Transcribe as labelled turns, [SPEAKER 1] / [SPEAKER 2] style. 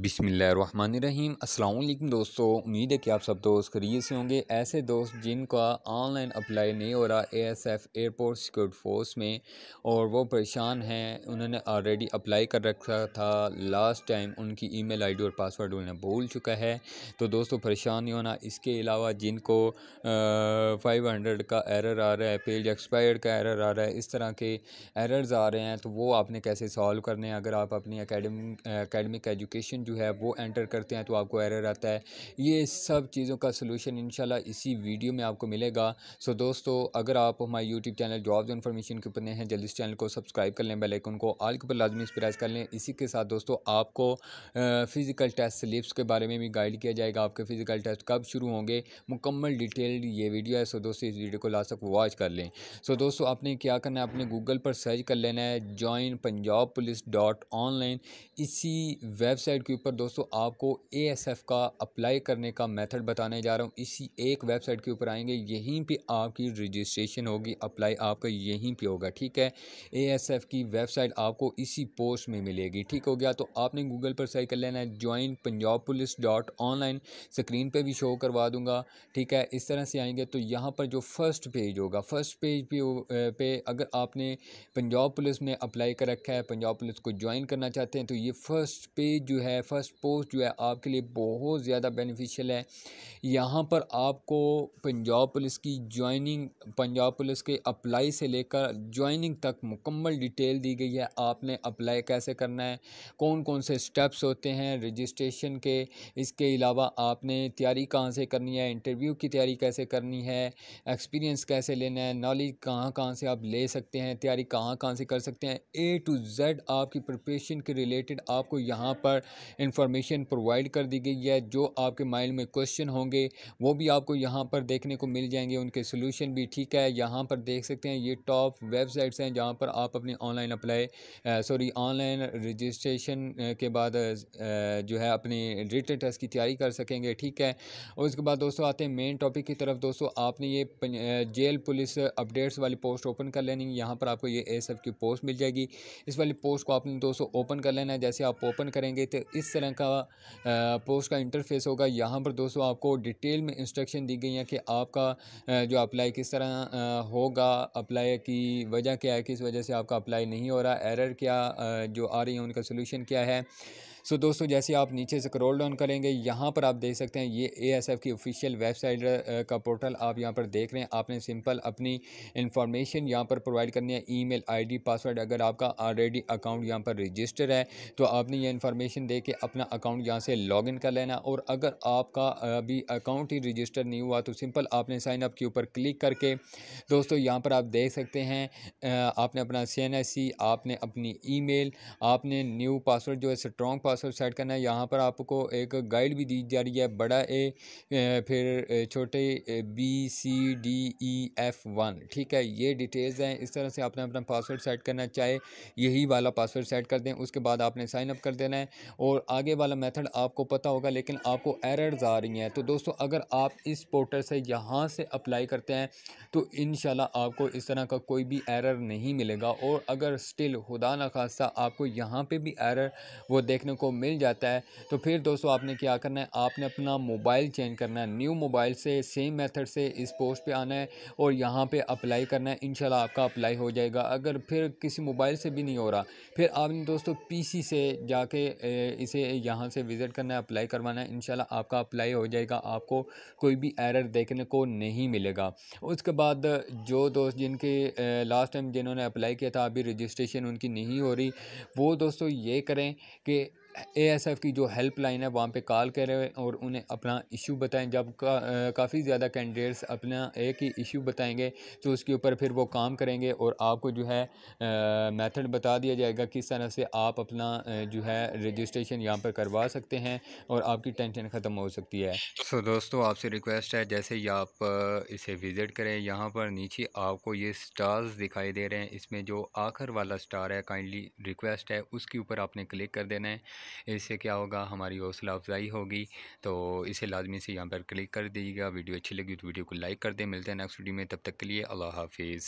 [SPEAKER 1] बिसमीम् अल्लाम दोस्तों उम्मीद है कि आप सब दोस्त करिए से होंगे ऐसे दोस्त जिनका ऑनलाइन अप्लाई नहीं हो रहा A S F airport security force में और वो परेशान हैं उन्होंने ऑलरेडी अप्लाई कर रखा था लास्ट टाइम उनकी ईमेल आईडी और पासवर्ड उन्हें भूल चुका है तो दोस्तों परेशान नहीं होना इसके अलावा जिनको फ़ाइव हंड्रेड का एरर आ रहा है पेज एक्सपायर्ड का एरर आ रहा है इस तरह के एरर्स आ रहे हैं तो वो आपने कैसे सॉल्व करने हैं अगर आप अपनी अकेडमिक एजुकेशन जो है वो एंटर करते हैं तो आपको एरर आता है ये सब चीज़ों का सलूशन इन इसी वीडियो में आपको मिलेगा सो दोस्तों अगर आप हमारे यूट्यूब चैनल जॉब इन्फॉर्मेशन के ऊपर हैं जल्दी इस चैनल को सब्सक्राइब कर लें बेलाइकन को आल के ऊपर लाजमी प्रेस कर लें इसी के साथ दोस्तों आपको फ़िज़िकल टेस्ट स्लिप्स के बारे में भी गाइड किया जाएगा आपके फ़िज़िकल टेस्ट कब शुरू होंगे मुकम्मल डिटेल्ड ये वीडियो है सो दोस्तों इस वीडियो को लास्ट तक वॉच कर लें सो दोस्तों आपने क्या करना है आपने गूगल पर सर्च कर लेना है join Punjab police dot online इसी वेबसाइट वेबसाइट के ऊपर दोस्तों आपको ए का अप्लाई करने का मेथड बताने जा रहा हूँ इसी एक वेबसाइट के ऊपर आएंगे यहीं पे आपकी रजिस्ट्रेशन होगी अप्लाई आपका यहीं पे होगा ठीक है ए की वेबसाइट आपको इसी पोस्ट में मिलेगी ठीक हो गया तो आपने गूगल पर सर्च कर लेना है join Punjab police dot online screen पर भी शो करवा दूँगा ठीक है इस तरह से आएंगे तो यहाँ पर जो फर्स्ट पेज होगा फर्स्ट पेज पे, पे अगर आपने पंजाब पुलिस में अप्लाई कर रखा है पंजाब पुलिस को ज्वाइन करना चाहते हैं तो ये फर्स्ट पेज जो है है फ़र्स्ट पोस्ट जो है आपके लिए बहुत ज़्यादा बेनिफिशियल है यहाँ पर आपको पंजाब पुलिस की जॉइनिंग पंजाब पुलिस के अप्लाई से लेकर जॉइनिंग तक मुकम्मल डिटेल दी गई है आपने अप्लाई कैसे करना है कौन कौन से स्टेप्स होते हैं रजिस्ट्रेशन के इसके अलावा आपने तैयारी कहाँ से करनी है इंटरव्यू की तैयारी कैसे करनी है एक्सपीरियंस कैसे लेना है नॉलेज कहाँ कहाँ से आप ले सकते हैं तैयारी कहाँ कहाँ से कर सकते हैं ए टू जेड आपकी प्रिपरेशन के रिलेटेड आपको यहाँ पर इंफॉर्मेशन प्रोवाइड कर दी गई है जो आपके माइंड में क्वेश्चन होंगे वो भी आपको यहाँ पर देखने को मिल जाएंगे उनके सोल्यूशन भी ठीक है यहाँ पर देख सकते हैं ये टॉप वेबसाइट्स हैं जहाँ पर आप अपनी online apply sorry online registration के बाद जो है अपने रिटर्न टेस्ट की तैयारी कर सकेंगे ठीक है और उसके बाद दोस्तों आते हैं मेन टॉपिक की तरफ दोस्तों आपने ये जेल पुलिस अपडेट्स वाली पोस्ट ओपन कर लेनी यहाँ पर आपको ये एस की पोस्ट मिल जाएगी इस वाली पोस्ट को आपने दोस्तों ओपन कर लेना है जैसे आप ओपन करेंगे तो इस तरह का पोस्ट का इंटरफेस होगा यहाँ पर दोस्तों आपको डिटेल में इंस्ट्रक्शन दी गई हैं कि आपका जो अप्लाई किस तरह होगा अप्लाई की वजह क्या है किस वजह से आपका अप्लाई नहीं हो रहा एरर क्या जो आ रही है उनका सोल्यूशन क्या है सो दोस्तों जैसे आप नीचे करोल डाउन करेंगे यहाँ पर आप देख सकते हैं ये ए की ऑफिशियल वेबसाइट का पोर्टल आप यहाँ पर देख रहे हैं आपने सिंपल अपनी इंफॉर्मेशन यहाँ पर प्रोवाइड करनी है ई मेल पासवर्ड अगर आपका ऑलरेडी अकाउंट यहाँ पर रजिस्टर है तो आपने ये इन्फॉर्मेशन दे के अपना अकाउंट यहाँ से इन कर लेना और अगर आपका अभी अकाउंट ही रजिस्टर नहीं हुआ तो सिंपल आपने साइन अप के ऊपर क्लिक करके दोस्तों यहाँ पर आप देख सकते हैं आपने अपना सी आपने अपनी ई आपने न्यू पासवर्ड जो है स्ट्रॉन्ग पासवर्ड सेट करना है यहाँ पर आपको एक गाइड भी दी जा रही है बड़ा ए फिर छोटे B C D E F one ठीक है ये डिटेल्स हैं इस तरह से आपने अपना पासवर्ड सेट करना चाहे यही वाला पासवर्ड सेट कर दें उसके बाद आपने साइन अप कर देना है और आगे वाला मेथड आपको पता होगा लेकिन आपको एरर्स आ रही हैं तो दोस्तों अगर आप इस पोर्टल से यहाँ से अप्लाई करते हैं तो इन आपको इस तरह का कोई भी एरर नहीं मिलेगा और अगर स्टिल खुदा न खासा आपको यहाँ पर भी एरर वो देखने को मिल जाता है तो फिर दोस्तों आपने क्या करना है आपने अपना मोबाइल चेंज करना है न्यू मोबाइल से सेम मेथड से इस पोस्ट पे आना है और यहाँ पे अप्लाई करना है इनशाला आपका अप्लाई हो जाएगा अगर फिर किसी मोबाइल से भी नहीं हो रहा फिर आपने दोस्तों पी से जाके इसे यहाँ से विज़िट करना है अप्लाई करवाना है इनशाला आपका अप्लाई हो जाएगा आपको कोई भी एरर देखने को नहीं मिलेगा उसके बाद जो दोस्त जिनके लास्ट टाइम जिन्होंने अप्लाई किया था अभी रजिस्ट्रेशन उनकी नहीं हो रही वो दोस्तों ये करें कि एएसएफ की जो हेल्पलाइन है वहाँ पे कॉल करें और उन्हें अपना इशू बताएं जब का, काफ़ी ज़्यादा कैंडिडेट्स अपना एक ही इशू बताएंगे तो उसके ऊपर फिर वो काम करेंगे और आपको जो है मेथड बता दिया जाएगा किस तरह से आप अपना जो है रजिस्ट्रेशन यहाँ पर करवा सकते हैं और आपकी टेंशन ख़त्म हो सकती है तो दोस्तों आपसे रिक्वेस्ट है जैसे ही आप इसे विज़िट करें यहाँ पर नीचे आपको ये स्टार्स दिखाई दे रहे हैं इसमें जो आखिर वाला स्टार है काइंडली रिक्वेस्ट है उसके ऊपर आपने क्लिक कर देना है इससे क्या होगा हमारी हौसला अफजाई होगी तो इसे लाजमी से यहाँ पर क्लिक कर दीजिएगा वीडियो अच्छी लगी तो वीडियो को लाइक कर दें मिलते हैं नेक्स्ट वीडियो में तब तक के लिए अल्लाह हाफिज़